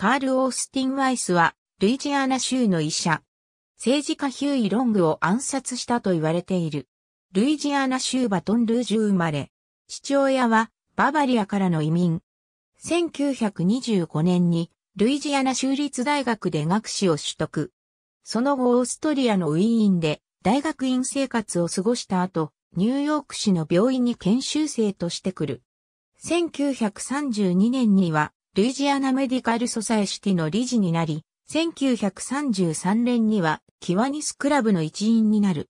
カール・オースティン・ワイスは、ルイジアナ州の医者。政治家ヒューイ・ロングを暗殺したと言われている。ルイジアナ州バトンルージュ生まれ。父親は、ババリアからの移民。1925年に、ルイジアナ州立大学で学士を取得。その後、オーストリアのウィーンで、大学院生活を過ごした後、ニューヨーク市の病院に研修生として来る。1932年には、ルイジアナメディカルソサエシティの理事になり、1933年にはキワニスクラブの一員になる。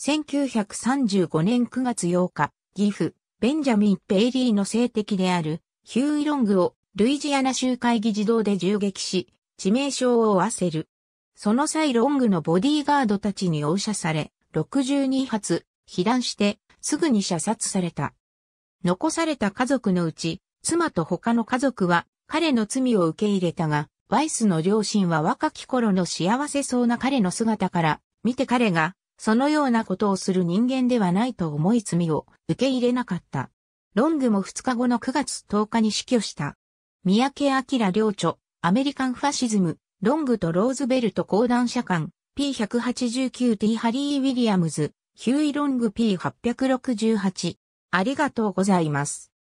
1935年9月8日、ギフ、ベンジャミン・ペイリーの性的であるヒューイ・ロングをルイジアナ州会議事堂で銃撃し、致命傷を負わせる。その際ロングのボディーガードたちに応射され、62発、被弾して、すぐに射殺された。残された家族のうち、妻と他の家族は彼の罪を受け入れたが、ワイスの両親は若き頃の幸せそうな彼の姿から見て彼がそのようなことをする人間ではないと思い罪を受け入れなかった。ロングも2日後の9月10日に死去した。三宅明領著、アメリカンファシズム、ロングとローズベルト講談社官、P189T ハリー・ウィリアムズ、ヒューイ・ロング P868。ありがとうございます。